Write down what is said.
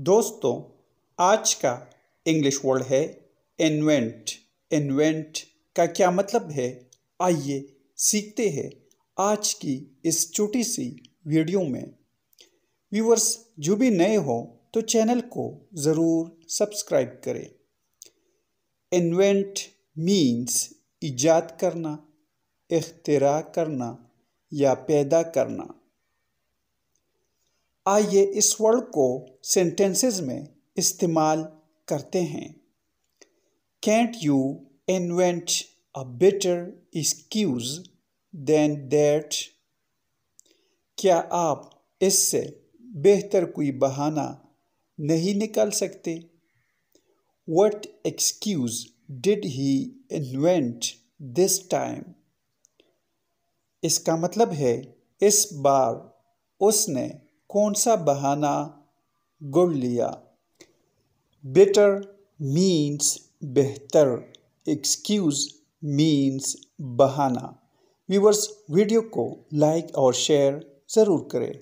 दोस्तों आज का इंग्लिश वर्ड है इन्वेंट इन्वेंट का क्या मतलब है आइए सीखते हैं आज की इस छोटी सी वीडियो में व्यूवर्स जो भी नए हो तो चैनल को ज़रूर सब्सक्राइब करें इन्वेंट मीन्स ईजाद करना इख्तरा करना या पैदा करना आइए इस वर्ड को सेंटेंसेस में इस्तेमाल करते हैं can't you invent a better excuse than that क्या आप इससे बेहतर कोई बहाना नहीं निकाल सकते what excuse did he invent this time इसका मतलब है इस बार उसने कौन सा बहाना गुड़ लिया बेटर मीन्स बेहतर एक्सक्यूज़ मीन्स बहाना व्यूवर्स वीडियो को लाइक और शेयर ज़रूर करें